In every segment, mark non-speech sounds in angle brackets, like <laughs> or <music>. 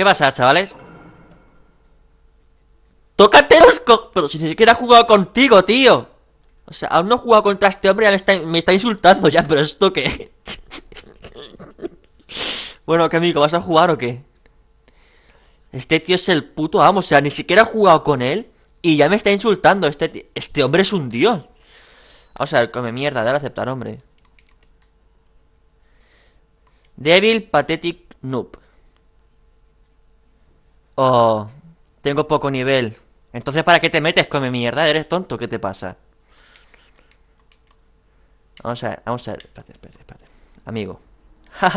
¿Qué pasa, chavales? ¡Tócate los co Pero si ni siquiera he jugado contigo, tío O sea, aún no he jugado contra este hombre Ya me está, insultando ya, pero ¿esto qué? <laughs> bueno, ¿qué amigo? ¿Vas a jugar o qué? Este tío es el puto amo O sea, ni siquiera he jugado con él Y ya me está insultando Este, este hombre es un dios O sea, come mierda Dar a aceptar, hombre Débil, pathetic, noob Oh, tengo poco nivel. Entonces, ¿para qué te metes, con mi mierda? ¿Eres tonto? ¿Qué te pasa? Vamos a ver, vamos a ver. Espérate, espérate, espérate. Amigo. <laughs>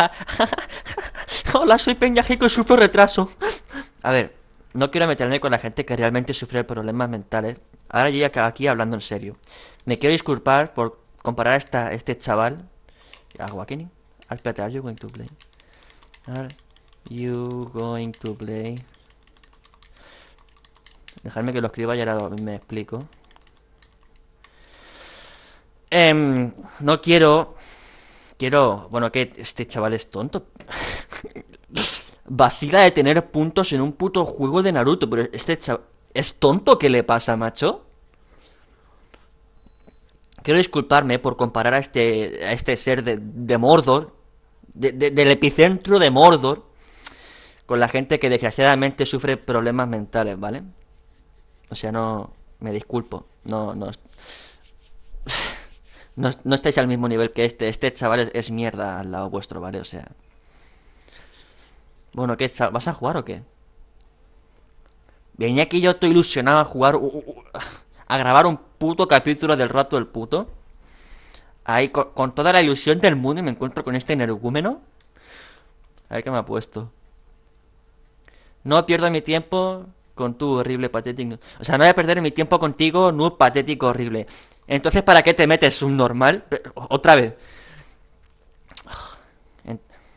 Hola, soy Peñajico y sufro retraso. a ver, no quiero meterme con la gente que realmente sufre problemas mentales. Ahora yo ya aquí hablando en serio. Me quiero disculpar por comparar a esta, este chaval. Joaquín Espérate, are you going to play? Are you going to play? Dejarme que lo escriba y ahora me explico. Em, no quiero... Quiero... Bueno, que este chaval es tonto. <laughs> Vacila de tener puntos en un puto juego de Naruto. Pero este chaval... ¿Es tonto? que le pasa, macho? Quiero disculparme por comparar a este, a este ser de, Mordor, del epicentro de Mordor, con la gente que desgraciadamente sufre problemas mentales, ¿vale? O sea, no. Me disculpo. No, no. <laughs> no, estáis al mismo nivel que este. Este chaval es, mierda al lado vuestro, ¿vale? O sea. Bueno, ¿qué chaval? ¿Vas a jugar o qué? Venía aquí yo estoy ilusionado a jugar. a grabar un puto capítulo del rato del puto. Ahí con, con, toda la ilusión del mundo y me encuentro con este energúmeno. A ver qué me ha puesto. No pierdo mi tiempo con tu horrible patético. O sea, no voy a perder mi tiempo contigo, no patético horrible. Entonces, ¿para qué te metes, subnormal? Otra vez. <sighs>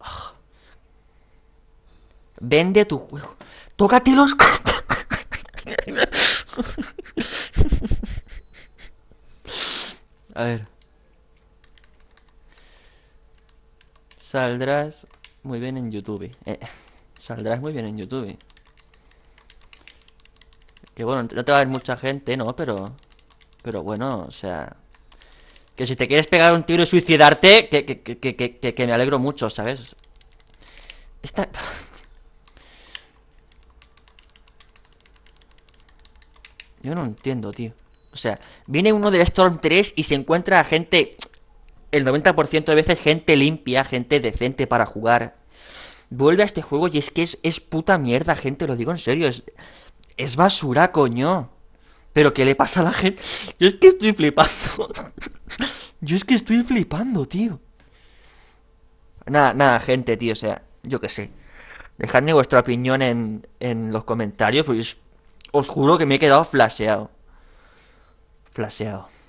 <sighs> Vende tu juego. Tócate los... <laughs> a ver. Saldrás muy bien en YouTube. Eh, saldrás muy bien en YouTube. Que bueno, no te va a ver mucha gente, ¿no? Pero... Pero bueno, o sea... Que si te quieres pegar un tiro y suicidarte, que, me alegro mucho, ¿sabes? Esta... <laughs> Yo no entiendo, tío. O sea, viene uno de Storm 3 y se encuentra gente... El 90% de veces gente limpia, gente decente para jugar. Vuelve a este juego y es que es, es puta mierda, gente, lo digo en serio. Es, es basura, coño. Pero ¿qué le pasa a la gente? Yo es que estoy flipando. <laughs> Yo es que estoy flipando, tío. Nada, nada, gente, tío. O sea, yo qué sé. Dejadme vuestra opinión en, los comentarios. os juro que me he quedado flasheado. Flaseado.